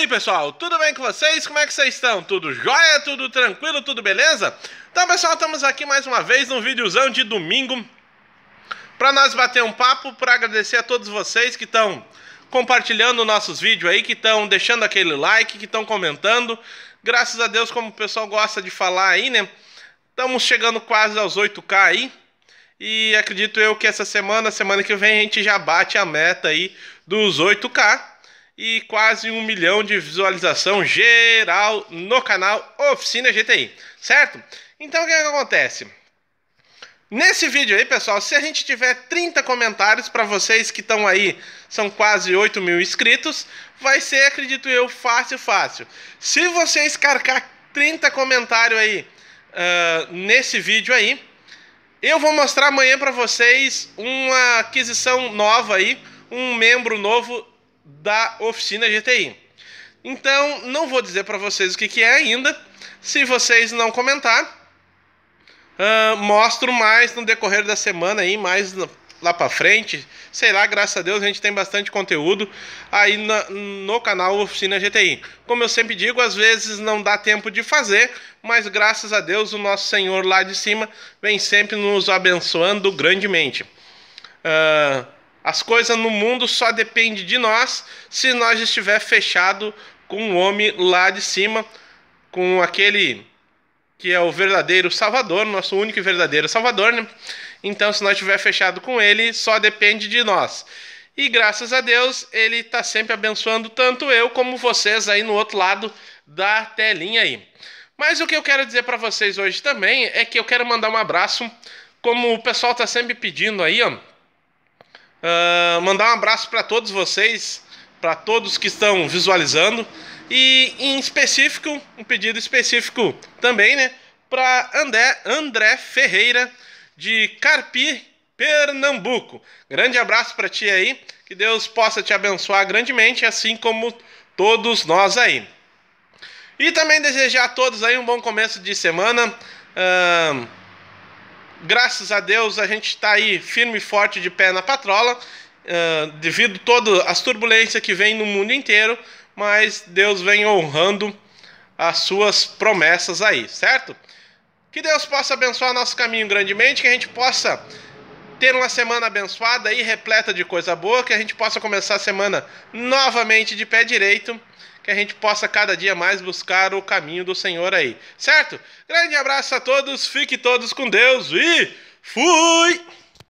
aí, pessoal? Tudo bem com vocês? Como é que vocês estão? Tudo jóia? Tudo tranquilo? Tudo beleza? Então, pessoal, estamos aqui mais uma vez num videozão de domingo para nós bater um papo, para agradecer a todos vocês que estão compartilhando nossos vídeos aí, que estão deixando aquele like, que estão comentando. Graças a Deus, como o pessoal gosta de falar aí, né? Estamos chegando quase aos 8k aí. E acredito eu que essa semana, semana que vem, a gente já bate a meta aí dos 8k e quase um milhão de visualização geral no canal Oficina GTI, certo? Então o que, é que acontece? Nesse vídeo aí, pessoal, se a gente tiver 30 comentários para vocês que estão aí, são quase 8 mil inscritos, vai ser, acredito eu, fácil, fácil. Se vocês carcar 30 comentários aí uh, nesse vídeo aí, eu vou mostrar amanhã para vocês uma aquisição nova aí, um membro novo da oficina GTI. Então, não vou dizer para vocês o que, que é ainda. Se vocês não comentar, Uh, mostro mais no decorrer da semana aí, mais lá para frente. Sei lá, graças a Deus a gente tem bastante conteúdo aí na, no canal Oficina GTI. Como eu sempre digo, às vezes não dá tempo de fazer, mas graças a Deus o nosso Senhor lá de cima vem sempre nos abençoando grandemente. Uh, as coisas no mundo só dependem de nós se nós estiver fechado com o um homem lá de cima, com aquele que é o verdadeiro Salvador, nosso único e verdadeiro Salvador, né? Então, se nós estiver fechado com ele, só depende de nós. E graças a Deus, ele está sempre abençoando tanto eu como vocês aí no outro lado da telinha aí. Mas o que eu quero dizer para vocês hoje também é que eu quero mandar um abraço, como o pessoal está sempre pedindo aí, ó Uh, mandar um abraço para todos vocês, para todos que estão visualizando e em específico, um pedido específico também, né, para André, André Ferreira de Carpi, Pernambuco. Grande abraço para ti aí, que Deus possa te abençoar grandemente, assim como todos nós aí. E também desejar a todos aí um bom começo de semana. Uh, graças a Deus, a gente está aí firme e forte de pé na patrola, uh, devido todas as turbulências que vem no mundo inteiro, mas Deus vem honrando as suas promessas aí, certo? Que Deus possa abençoar nosso caminho grandemente, que a gente possa ter uma semana abençoada e repleta de coisa boa, que a gente possa começar a semana novamente de pé direito, que a gente possa cada dia mais buscar o caminho do Senhor aí, certo? Grande abraço a todos, fique todos com Deus e fui!